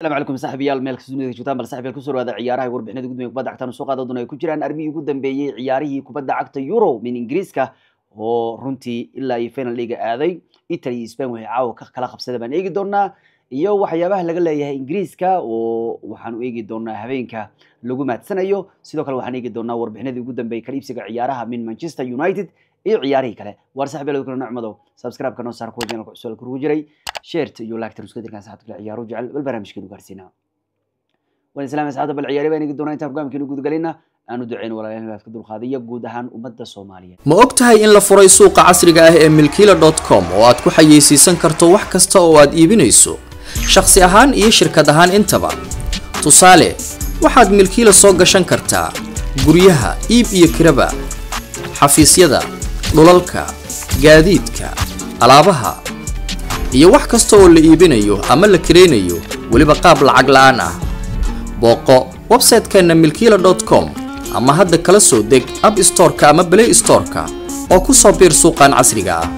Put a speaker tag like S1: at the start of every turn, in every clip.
S1: السلام عليكم صاحبيال meel kasta dunida joogtaan bal saxbiyaal kusoo dhawaada ciyaaraha warbixinada gudmiga kubadda cagtana soo qaadaduna ay ku jiraan arbihii ugu dambeeyey ciyaarihii kubadda cagta euro min ingiriiska oo runtii ilaa iyo final liga aaday italy iyo spain waxay caawa ka kala qabsada baan eegi doonaa iyo waxyaabaha laga leeyahay ingiriiska oo waxaanu eegi doonaa habeenka lagu maadsanayo sidoo kale waxaan eegi doonaa warbixinadii ugu dambeeyey kala iibsiga ciyaaraha min manchester united iyo ciyaarihii kale waar saxbeelw kale nocmadow subscribe-ka noo saar kuwa janalka cusub kurugu jiray sheerta iyo laagta nusku saxad kale ciyaaru jecel bal barnaamijkeenu gaarsiinaa waan islaami asxaabta bal ciyaari baan igi doonaa intaan programkeenu gudgalina ma og tahay in la furay suuqa casriga ah ee milkiila com oo aad ku xayeysiisan karto wax kasta oo aad iibinayso shakhsi ahaan iyo shirkad ahaan intaba tusaale waxaad milkiila soo gashan kartaa guryaha iib iyo kiraba xafiisyada dhulalka gaadiidka alaabaha iyo wax kasta oo la iibinayo ama la kiraynayo weliba qaab lacag la'aan ah booqo website-keenna milkiila com ama hadda kala soo deg ab storeka ama blay storeka oo ku soo biir suuqan casriga ah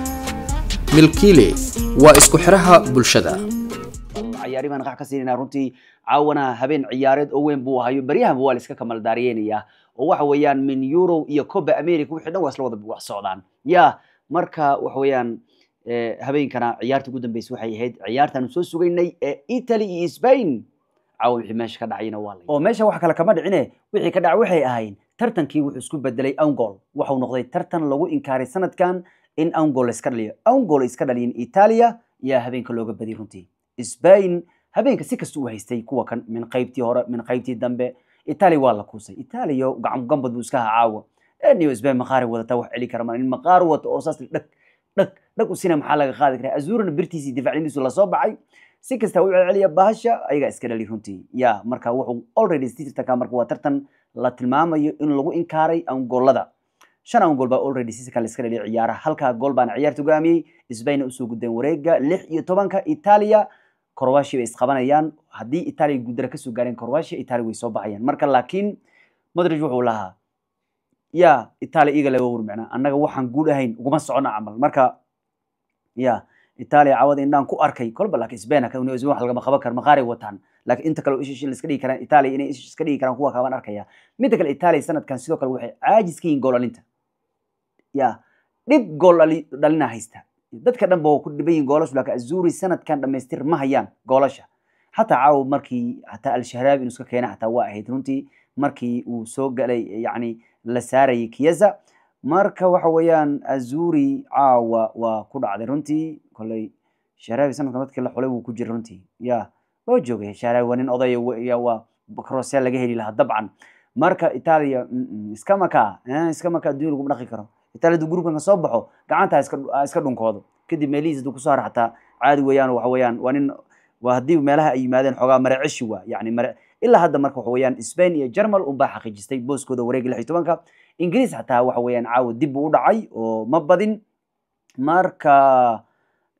S1: milkiile waa isku xidhaha bulshada ciyaari baan qax ka siinayna runtii caawana habeen ciyaareed oo weyn buu ahayo baryahan waa la iska kamaldaariyeynaya oo waxa weeyaan min euro iyo coba america wixii dhan waa isla wada wax socdaan ya marka waxa weeyaan eh, habeenkana ciyaarta ugu dambaysa waxay ahayd ciyaartaanu soo sugaynay ee italy iyo spain caawa wixii meesha ka dhacayna waa la oo meesha wax kale kama dhicine wixii ka dhaca waxay ahayn tartankii wuxuu isku bedelay angol waxau noqday tartan lagu inkaaray sanadkan in angol iska dhaliyo angol iska dhaliyin italiya yaa habeenka looga badiyay runtii spain habeenka si kasta u haystay kuwa kan min qaybtii hore min qaybtii dambe itaaliya waa la kuusay itaaliya gacamugambad buu iska ahaa caawa niyo isbaan maqaari wadata wax celi kara malin maqaar wata oo saas dhag dhag dhag usina maxaa laga qaadi karaa azuurna birtiisii difacnimadiisu lasoo baxay si kasta u celceliya bahasha ayagaa iska dhali runtii ya marka wuxuu already sitartanka marka waa tartan la tilmaamayo in lagu inkaaray angolada shan angool baa already sitarkan laiska dhaliya ciyaara halkaa gool baana ciyaarta gogaamiyey isbayna usoo gudeen wareega lix iyo tobanka itaaliya korwashi bay isqabanayaan haddii italiya guuddara kasoo gaareen korwashi italia way soo baxayaan marka laakiin madrid wuxuu lahaa ya italia iga laga war annaga waxaan guud ahayn uguma socona camal marka ya italiya cawad indhaan ku arkay kolba laakiin spain ka union wax lagama qaban karo maqaaray wataan laakiin inta kale ishishi la iska dhigi karaan italiya inay ishish iska dhigi karaan kuwa kaabaan arkaya midda kale italiya sanadkan sidoo kale waxay caajis ka yihiin gool dhalinta ya dhib gool dhalina haysta dadka dhan ba ku dhiban yihin goolashu lakin azuri sanadkan dhammaystir ma hayaan goolasha xataa caawa markii ataa al-shahraabi inuu iska keena ataa waa ahayd runtii markii uu soo galay yani la saarayay kiyaza marka waxa weeyaan azuri caawa waa ku dhacday runtii koley shahraabi sanadkan dadkii la xulay wuu ku jira runtii ya waa joogay shahraabi waa nin odaya waa crossea laga heli lahaa dabcan marka italia iska makaa eh, iska makaa addunya laguma dhaqi karo italadu gruubkanka soo baxo gacanta iska dhunkoodo kadib meelihiis aduu kusoo raxtaa caadi weeyaan waxa weyaan waa nin waa haddii meelaha ay yimaadeen xoogaa mare ceshi yani mare ilaa hadda marka waxa weyaan spain iyo germal unbaa xaqiijistay booskooda wareegi lix iyo tobanka ingiriis xataa waxa weyaan caawa dib u dhacay oo ma badin marka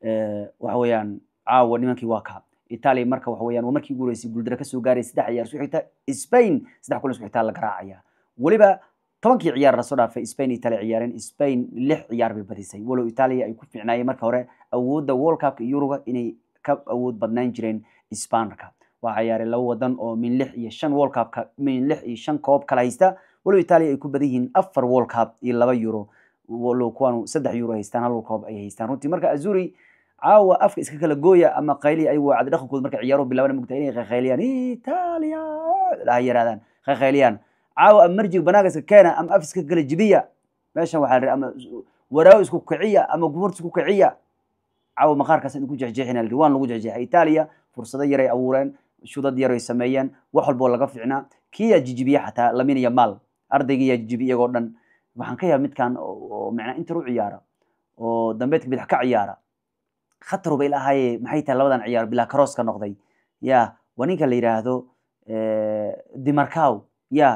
S1: eh, waxa weyaan caawa nimankii waa kaa italia marka waxa weyaan waa markii ugu horeysay guuldaro kasoo gaaray saddex ciyaar isku xigta spain saddex kulan isku xigtaa la garaacaya weliba tobankii ciyaar lasoo dhaafay spain italy ciyaareen spain lix ciyaar bay badisay walow italia ay ku fiicnaayeen marka hore awoodda world cupka iyo yuruga inay ka awood badnaan jireen spanrka waa ciyaareen laba wadan oo min lix iyo shan world cupka min lix iyo shan koob kala haysta walow italia ay ku badan yihiin afar world cup iyo laba euro walow kuwaanu saddex euro haystaan hal koob ay haystaan runtii marka azuri caawa afka iska kala gooya ama qayli ay waacdi dhaqankood marka ciyaaro bilaaban mugta inay qayliyaan italia dhaha yaraadaan qayliyaan caawa ama marjiga banaaga iska keena ama af iska kala jibiya meeshan waxaa la ama waraawo isku kiciya ama gufurt isku kiciya caawa maqaarkaas idinku jeexjeexina lii waan lagu jeexjeexay itaaliya fursado yaray abuureen shudad yaray sameeyeen wax walboo laga ficnaa kii jijibiya xataa laminaya maal ardaygii yaa iyagoo dhan waxaan ka yaaba midkan oo macnaa inter u ciyaara oo dambeedka bidax ka ciyaara khatar bay lahaye maxay tahay labadan ciyaar bilaa karooska noqday ya waa ninka la yidhaahdo dimarcow ya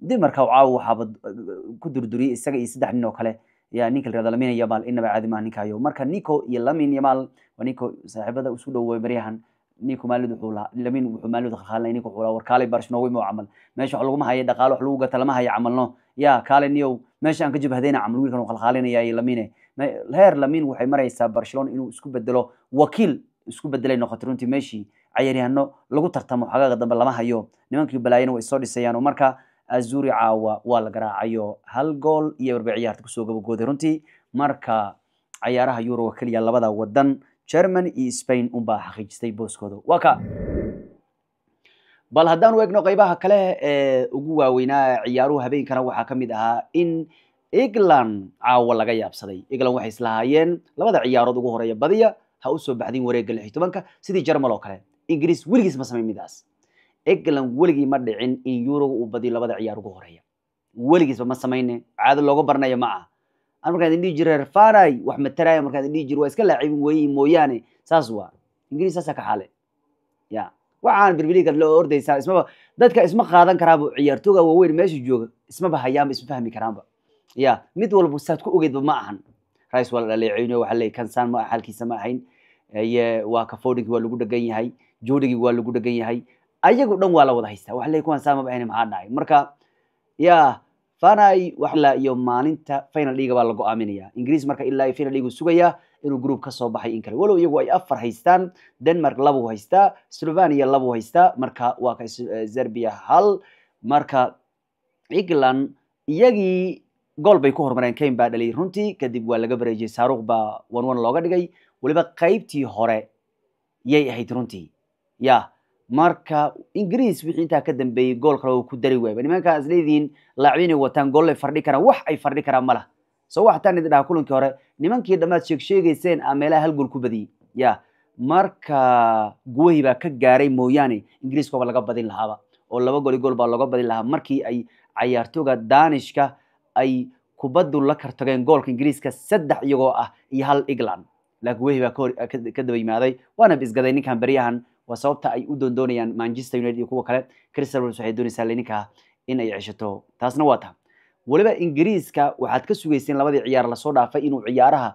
S1: dimarka marka caaw waxaaba ku durduriyay isaga iyo saddex nin oo kale yaa ninka lairahdo lamin yamal inaba caadi maa marka nico iyo lamin yamal waa ninko saaxiibada isu dhow baryahan ninko maalid wuxuu lahaa lamin wuxuu maalid khaalay ninko wuxuu lahaa war kaalay barish noogu camal meesha wax laguma hayo dhaqaalo wax lagu gata lama hayo camalno yaa kaalay niyow meesha aan ka jibhadayna camal wiilkan uu khalkhaalinaya iyo lamine heer lamin waxay maraysaa barcelona inuu isku bedelo wakiil isku bedelay noqotay runtii meeshii cayaaryahano lagu tartamo xagaaga dambe lama hayo nimankii balaayana way soo dhisayaan oo azuri caawa waa la garaacayo hal gool iyo barbe ciyaarta kusoo gabagooday runtii marka cayaaraha yurowa keliya labada waddan german iyo spain unbaa xaqiijistay booskooda waa ka bal haddaanu egno qaybaha kale ee ugu waaweynaa ciyaaruhu habeenkana waxaa ka mid ahaa in england caawa laga yaabsaday england waxay islahaayeen labada ciyaarood ugu horeeya badiya ha usoo baxdin wareega lix iyo tobanka sidii jarmal oo kale ingiriis weligiis ma samayn midaas england weligii ma dhicin in yuroga uu badiyo labada ciyaar ugu horeeya weligiisba ma samayne caado looga baranayo ma ah an markaan idin dhihi reer faray wax mataraya markaan idin dhihi waa iska laacibin weeyi mooyaane saas waa ingiriis saasa ka xale ya waxaan berbiliga loo ordaysaa ismaba dadka isma qaadan karaaba ciyaartooga waaweyn meesha jooga ismaba hayaanba isma fahmi karaanba ya mid walba saad ku ogeydba ma ahan rice waa la dhaleeceyno waxa leey kansaan ma xalkiisa ma ahayn waa ka waa lagu dhegan yahay joodhigi waa lagu dhagan yahay ayagu dhan waa la wada haystaa wa le kuwan saamaba ahn maxaa dhacay marka ya fanai waxla iyo maalinta final leaga baa la go-aaminaya ingiriis marka ilaa iyo final leagu sugaya inuu group ka soo baxay in kale walow iyagu ay afar haystaan denmark labu haystaa slovania labuu haystaa marka waa ka zerbia eh, hal marka england iyagii gool bay ku hormareen kane baa dhaliyay runtii kadib waa laga bareejiyey saaruuk baa one looga dhigay waliba qaybtii hore yay ahayd runtii ya marka ingiriis wixii intaa ka dambeeyey gool kale uu ku dari waayba nimankaas leedihiin laacibiinay wataan goollay fardhi karaan wax ay fardhi karaan ma laha soo waxtaan idin dhaha kulankii hore nimankii dhammaad sheeg sheegayseen ah, meelaha hal gool ku badiyey ya marka guwahii baa ka gaaray mooyaane ingiriiskaba laga badin lahaaba oo laba gooli gool baa looga badin lahaa markii ay cayaartooga danishka ay kubaddu la kartageen goolka ingiriiska saddex iyagoo ah iyo hal england laakiin guwahii baa ka daba yimaaday waana isgaday ninkan beryahan waa sababta ay u doondoonayaan manchester united iyo kuwa kale crystal palace waxay doonaysaa leninka in ceshato taasna waa taha weliba ingiriiska waxaad ka sugayseen labadii ciyaar lasoo dhaafay inuu ciyaaraha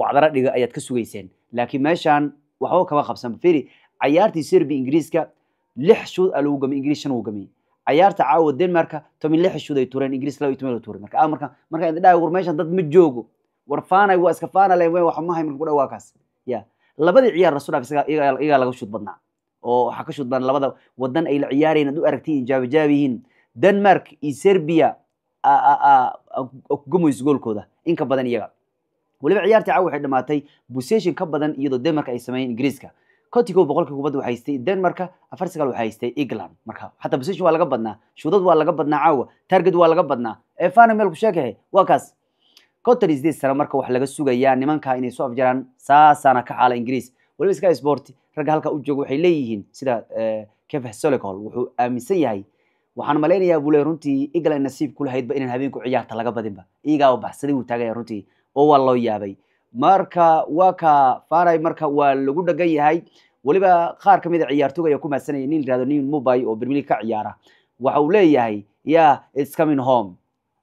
S1: wacdara dhiga ayaad ka sugayseen laakiin meeshan waxba kama qabsan feri cayaartii serbi ingiriiska lix shuud a lagu gamay ingiriis shan uu gamay cayaarta caawa denmarka toban lix shuud ay tureen ingiriis laba iyo la tureen marka marka marka idin dhahay war meeshan dad ma joogo war faanay waa iska faanale wax marka ku dhawaakaas ya labadii ciyaar lasoo dhaafay iyagaa laga shuud badnaa oo waxaa ka shudbaan labada wadan ay la ciyaarayeen ad u aragtiin jaabijaabi yihiin denmark iyo serbia kugamoyso goolkooda in badan iyaga weliba ciyaartii caawa waxay dhamaatay buseshin ka badan iyadoo denmark ay sameeyeen ingiriiska konti kow kubadda waxaa haystay denmarka afar sagaal waxaa haystay england marka xataa position waa laga badnaa shudad waa laga badnaa caawa target waa laga badnaa efana meel ku sheekahe waa kaas konton sideed sano marka wax laga sugayaa nimanka inay soo afjaraan saasaana ka xaala ingiriis waliba sky sport ragga halkaa u jooga waxay leeyihiin sida eh, kevah solicol wuxuu aaminsan yahay waxaan malaynayaa buu le runtii england nasiib kulahaydba inaan habeenku ciyaarta laga badinba iyagaa baxsaday wuu taagaya runtii oo waa loo yaabay marka waa ka faray marka waa lagu dhagan yahay weliba qaar ka mid a ah ciyaartooga ayaa ku mahadsanaya nin yirahdo nin mubay oo bermili ka ciyaara waxa uu leeyahay ya its coming home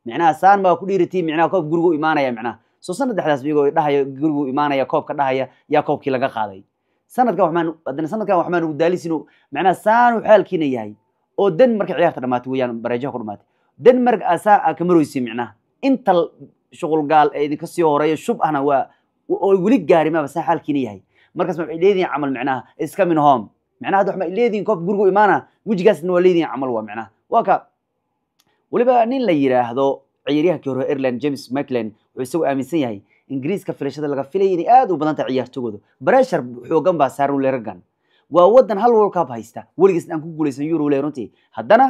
S1: micnaha saan baa ku dhiiritii micnaha koob gurigu imaanaya micnaha soo sanadexdaas iyagoo dhahaya gurigu imaanaya koobka dhahaya yaa koobkii laga qaaday sanadkan wamaan sanadkan waxmaan ugu daalis macnaha saanu xaalkiina yahay oo denmark ciyaarta dhamaatay weyaan bareejaha ku dhamaatay denmark asaa aa kamarweysa micnaha inta shuqul ee idinka sii horeeya shub ahna waa oo weli gaari maaba saa xaalkiina yahay markaas ma waxay leedihin camal micnaha iskamin home micnaha hadda waxma leedihin koobka gurigu imaana wejigaasna waa leedihin camal waa micnaha waa ka weliba nin la yidhaahdo ciyaaryahankii hore ireland james maclan wuxuu isagu aaminsan yahay ingiriiska filashada laga filaya inay aad u badan tahay ciyaartogooda bareshar xoogan baa saaran leeragan waa wadan hal world cup haysta weligiis aan ku guulaysan euro le runtii haddana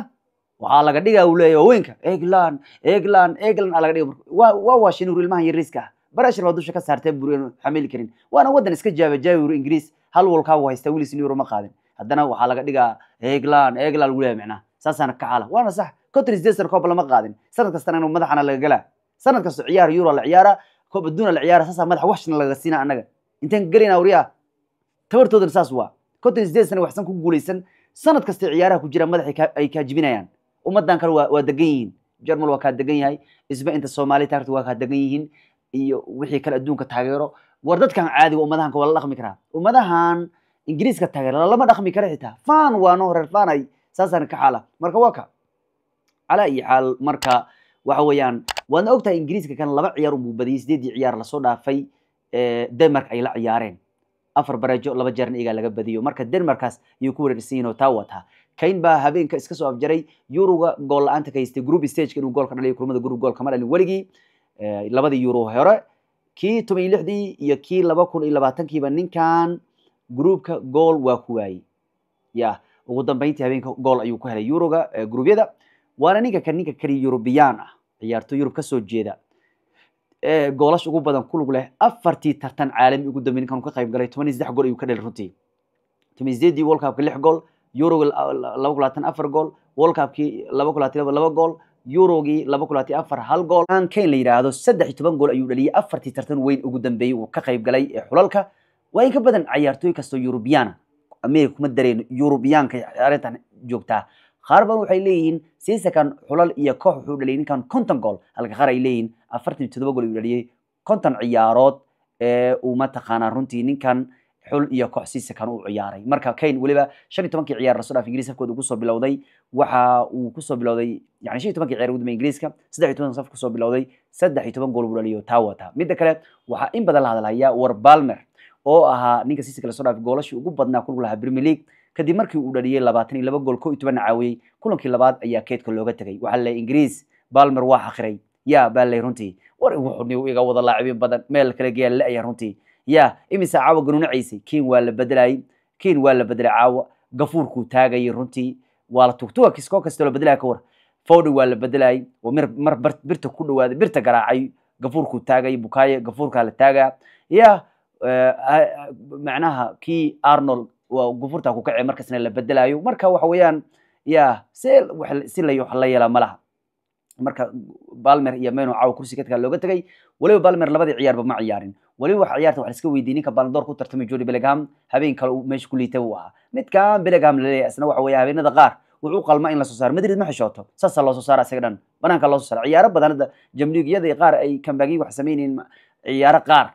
S1: waxaa laga dhigaa uu leeyahy haweenka egland egland egland aa laga dhiga waa waa ur ilmahan yariiska ah baa dusha ka saartee buri xamili karin waana wadan iska jaaba jaabi ur ingiriis hal world cup haysta weligiis euro ma qaadin haddana waxaa laga dhigaa egland egland lagu leeyahy micnaha saasaana ka waana sax cotres desercob lama qaadin sanad kastana in madaxana laga galaa sanad kasto ciyaar euro la ciyaara koob adduuna la ciyaara saasa madax waxshna laga siina annaga intaan gelina wariyaha tabartoodana saas waa cotres desna waxsan ku guulaysan sanad kasta ciyaaraha ku jira madaxi ay kaajibinayaan ummadan kale waa degan yihiin jarmal waa kaa degan yahay isbainta soomaaliya taagta waa kaa degan yihiin iyo wixii kale adduunka taageero war dadkan caadiga ummadahanka waa la dhaqmi karaa ummadahan ingiriiska taageera lama dhaqmi kara xitaa fan waa horeer fanay saasaan ka xaala marka waa ka calaa iyo xaal marka waxa weeyaan waadna ogtahay ingiriiska kan laba ciyaar unbuu badiyey sideeddii ciyaar lasoo dhaafay denmark ay la ciyaareen afar bareejo laba jeerna iyagaa laga badiyo marka denmarkaas ayuu ku wareersan yihin oo taa wataa kayn baa habeenka iska soo afjaray yuruga gool la-aanta ka haystay group stageka inuu goolka dhaliyo kulmada group gool kama dhalin weligii labadii yuro hore kii toban iyo lixdii iyo kii laba kun iyo labaatankiiba ninkan groupka gool waa ku waayey ya ugu dambeyntii habeenka waana ninka ka ninka kali eurubiyaan ah ciyaartooy yurub kasoo jeeda goolash ugu badan kulug leh afartii tartan caalami ugu dambe ninkan ka qayb galay toban iyo gool ayuu ka dhalay runtii toban sideedii lix gool eurogii laba kun afar gool world laba kun labaatan laba gool eurogii laba kun afar hal gool aan la yidhaahdo saddex iyo toban gool ayuu dhaliyay afartii tartan weyn ugu dambeeyey uu ka qayb galay ee xulalka waa in ka badan cayaartooy kastoo eurubiyana amerika kuma dareyno eurubyaanka arrintan joogtaa qaar badan waxay leeyihiin sisakan xulal iyo koox wuxuu dhaliyay ninkan konton gool halka qaar ay leeyihin afartan iyo todoba gool uu dhaliyey konton ciyaarood ee uu mataqaanaa runtii ninkan xul iyo koox sisakan uu ciyaaray marka kane weliba shan iyo tobankii ciyaar rasul af ingiriis safkooda kusoo bilowday waxa uu kusoo bilowday yani shan iyo tobankii ciyaar guduma ingiriiska saddex iyo toban saf kusoo bilowday saddex iyo toban gool buu dhaliyo taa midda kale waxaa in badan la hadalhayaa war balmer oo ahaa ninka sisakan lasoo dhaafay goolashii ugu badnaa ku lahaa premier league kadib markii uu dhaliyey labaatan iyo laba gool ko iyo caawiyey kulankii labaad ayaa keydka looga tegay waxaa la ingiriis balmer waa akhiray ya baa lay runtii war wuxuu iga wada laacibin badan meel kale geyaan la ayaa runtii ya imise caawa ganuunaciisay kiin waa la bedelayay kiin waa la bedelay caawa gafuurkuu taagayay runtii waa la tugtugakiskoo kastoo la bedelaya ka war fowdhan waa la bedelayay oo mir mar birta ku dhawaaday birta garaacay gafuurkuu taagay bukaaye gafuurkaa la taagaa ya eh, macnaha kii arnold gufurta ku kacee markaasna la bedelayo marka waxa weeyaan ya se si lay wax la yeelaa ma laha marka balmer iyo meno caw kursi kadkaa looga tegay waliba balmer labadii ciyaarba ma ciyaarin waliba wax ciyaarta wax laska weydiiy ninka baldoor ku tartamay jori bellingham habeen kale meesha ku liitay uu ahaa midkaan bellingham laleeyahay isna waxa weeya habeenada qaar wuxuu qalmaa in la saaro madrid ma xishooto saasa loo saara isaga dhan banaanka loo saara ciyaaro badan hadda jamliigiyada qaar ay kambagiyi wax sameynayeen ciyaaro qaar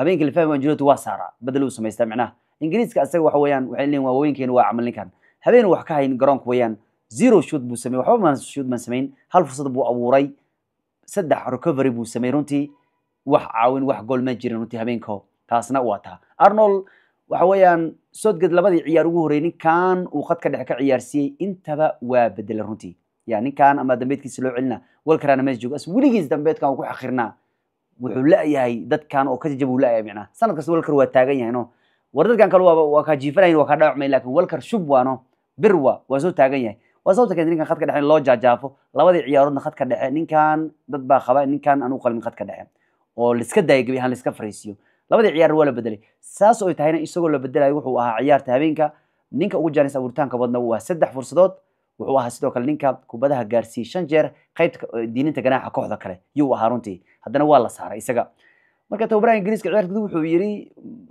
S1: habeenkii la fahmi waan jirootu waa saaraa badal uu samaystaa micnaha ingiriiska isaga waxa weyaan waxay leeyiin waaweynkeenu waa camal ninkan habeen wax ka hayn garoonka weyaan zero shoot buu samey waxba maan shoot maan samayn hal fursad buu abuuray saddex recovery buu samey runtii wax caawin wax gool ma jirin runtii habeenko taasna waa taa arnold waxa weeyaan soodged labadii ciyaar ugu horreeyey ninkan uu khadka dhexe ka ciyaarsiiyey intaba waa bedelay runtii ya ninkan ama dambeedkiisa loo celina walkarana mees joogo as weligiis dambeedkan uu ku xaqirnaa wuxuu la-yahay dadkan oo ka jajab uu la-yahay micnaa sanad kasta walkar waa taagan yahay war dadkan kale waa kaa jiifanayn waa kaa dhaawacmayn lakin walkar shubwano birwa waa soo taagan yahay waa sababta keenta ninkan khadka dhexe loo jaajaafo labadii ciyaaroodna khadka dhexe ninkan dad baa qaba ninkan anuu qalmin khadka dhexe oo liska daaya gebi ahaan liska fariisiyo labadii ciyaar waa la bedelay saas oy tahayna isagoo la bedelayo wuxuu ahaa ciyaarta habeenka ninka ugu jaanis abuuritaanka badna waa saddex fursadood wuxuu ahaa sidoo kale ninka kubadaha gaarsiiyey shan jeer qaybta diininta ganaaxa kooxda kale yuu ahaa runtii haddana waa la saaray isaga marka tobran ingiriiska ciyaarka wuxuu yidhi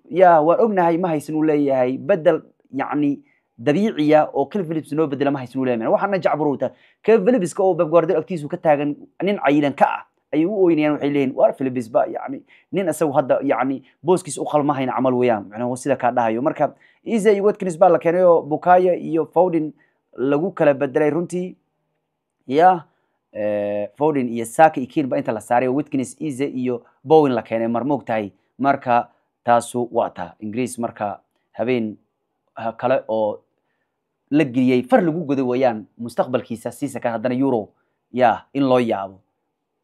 S1: ya waan ognahay ma haysan u leeyahay bedel yani dabiiciya oo kelvilips noo bedela ma haysan u leeyahay waxaana jacburowta kelvilipska oo beb guardel agtiisu ka taagan nin cayilan ka ah ayay u oynayaan waxay leeyihin waar philipis yani nin isagu hadda yani booskiis u qalmahayna camal weyaan macnaha sida kaa dhahayo marka iyo watkins baa la keenay oo bukaya iyo fowdin lagu kala bedelay runtii yah Eh, fodin iyo saka iyo kiilba inta la saaray witkins eze iyo bowin la keenay marmoog tahay marka taasu waa taa ingiriis marka habeen ah, kale oo la geliyey far lagu goday wayaan mustaqbalkiisa siisaka haddana euro ya in loo yaabo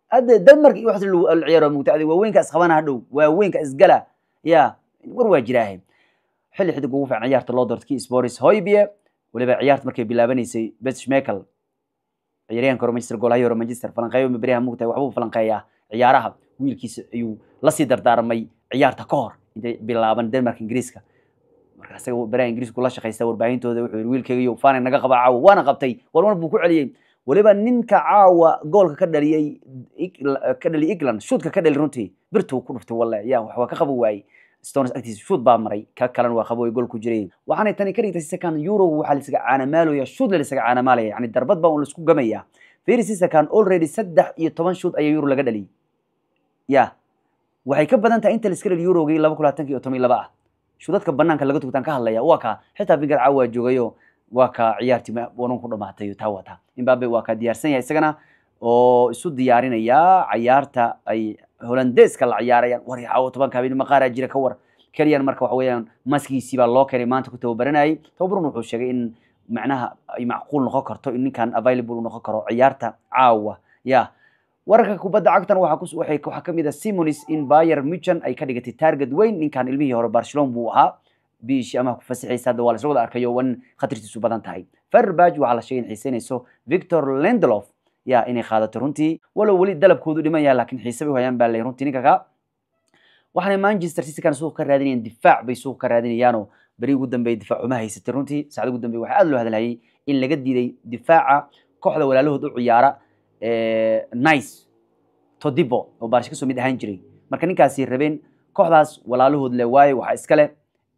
S1: hadde denmark iyo waxaas lagu ciyaaro mugta adig waaweynka isqabana hadhow waaweynka isgala ya war waa jiraahe xilli xidig ugu fiican ciyaarta loo doorta kii sporis hoybie weliba ciyaarta markay bilaabanaysay betsmakel ciyaaryahanka hore Manchester goolaha hore Manchester falanqeeyo Ibrahim Mugtay waxbuu falanqeeyaa ciyaaraha wiilkiisa ayuu lasii dardaarmay ciyaarta ka hor intay bilaaban Denmark Ingiriiska marka asaga Ibrahim Ingiriisku la shaqeystay warbaahintoda wuxuu yiri wiilkayga iyo faana naga qaba caawa waana qabtay war war buu ku celiyey waliba ninka caawa goolka ka dhaliyay ka dhaliyay England shuudka ka dhali runtii birtuu ku dhuftay wallahi yaa waxba ka qaba waayey stones agtiisa shood baa maray ka kalena waa qabooy gol ku jiray waxaanay tani ka dhigtay sisakan euro waxaa laisaga caanamaalaya shood la lisaga caanamaalaya yani darbad baa un laisku gamaya feri sisakan already saddex iyo toban shood ayaa euro laga dhaliyay ya waxay ka badan tahay inta laiska dhali eurogii laba kun labatanka iyo toban iyo laba ah shuudadka banaanka laga tugtaan ka hadlaya waa kaa xitaa vingar caawa joogayo waa kaa ciyaartii wanan ku dhamaatayo taa waa taa imbabe waa kaa diyaarsan yahay isagana oo isu diyaarinaya cayaarta ay holandeska la ciyaarayaan war caawo tobanka habeen maqaaraa jira ka war keliyan marka waxa weeyaan maskiisii baa loo keenay maanta ku tababaranayay tababarun wuxuu sheegay in macnaha ay macquul noqon karto in ninkan available noqon karo ciyaarta caawa ya wararka kubadda cagtan waxaa kamid a ah simonis in bayer muchan ay ka dhigatay taarget weyn ninkan ilmihii hore barcelona buu ahaa biishii ama ku hadda waa la arkayo in khatartiisu badan tahay ferbaj waxaa la sheegay in xiiseynayso victor lendelof yaa inay qaadato runtii walow weli dalabkoodu dhimaya laakiin xiise hayaan baa lay runtii ninkakaa waxaana manchester city kan ka raadinayaan difaac bay suuqa ka raadinayaanoo beri ugu dambeeya difaac uma haysatay runtii saacdi ugu dambeeya waxaa aad loo hadalhayay in laga diiday difaaca kooxda walaalahood u ciyaara eh, nice todibo oo baarish kasoo mid ahaan jiray marka ninkaasi rabeen kooxdaas walaalahood le waayo waxaa iska eh,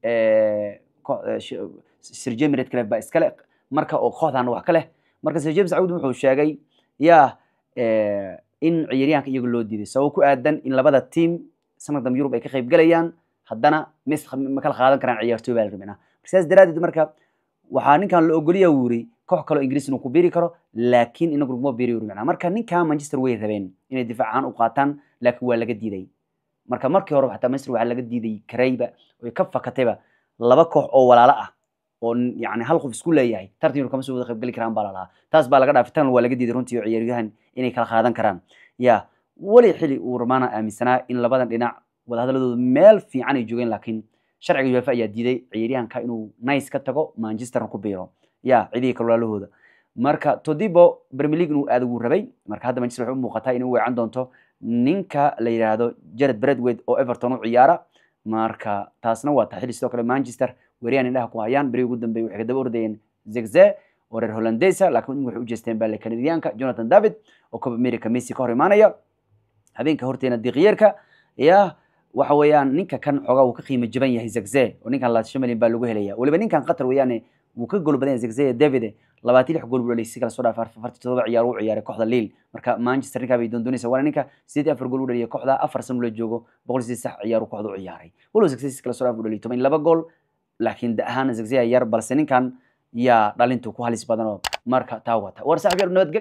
S1: eh, sir jemired kale baa iska marka oo kooxdan wax ka marka sir james cawdin wuxuu sheegay ya eh, in ciyaryahanka iyaga loo diiday sababo ku aadan in labada tiam sanad dambe yurub ay ka qayb galayaan haddana mes ma kala qaadan karaan ciyaartoy baa la rabay macnaha daraadeed marka waxaa ninkan la ogoliya wuu koox kaleo ingiriis inuu ku biiri karo laakiin inagu naguma biiri yuri macnaha marka ninkaa manchester way rabeen inay difaacan u qaataan laakiin waa laga diiday marka markii hore xataa manchester waxaa laga diiday karayba oy ka fakatayba laba koox oo walaalo ah oon yani hal qof isku leeyahay tartan kama soo wada qaybgeli karaan baa lalahaa taas baa laga dhaafay tan waa laga diiday runtii ciyaaryahan inay kala qaadan karaan ya weli xili uu romana aaminsanaa in labadan dhinac wadahadaladooda meel fiican ay joogeen laakiin sharciga yuefa ayaa diiday ciyaaryahanka inuu nice ka tago manchesterna ku biiro ya cidihi kalolaalahooda marka todibo premier inuu aada ugu rabay marka hadda manchester waxay u muuqataa inay u weecan doonto ninka la yidhaahdo jared bredwed oo everton u ciyaara marka taasna waa tahay xili sidoo kale manchester weeriyaan indhaha ku hayaan beri ugu dambeey waxay kadaba ordayeen zegze oo reer hollandesa laakiin waxay u baale kanadiyaanka jonathan david oo cob america messi ka hor imaanaya habeenka horteena diiqiyerka ya waxa weeyaan ninka kan xoogaa wuu ka qiimo jaban yahay zegze oo ninkan laashamalin baa lagu helaya weliba ninkan qatar weeyaane wuu ka gool badan zegze david labaatan lix gool buu si kala soo dhaaf afartii todoba ciyaar uu ciyaaray kooxda liil marka manchester ninkaa bay doondoonaysaa waana ninka sideed afar gool u dhaliyay kooxda afar san ula joogo boqol sideed sax ciyaar kooxda u ciyaaray walow zegze si kala soo dhaaf u dhaliyay toban laba gool laakiin da ahaan zigzaya yar balse ninkan yaa dhalintu ku halis badanoo marka taa wata war saaxiib nabadgelyo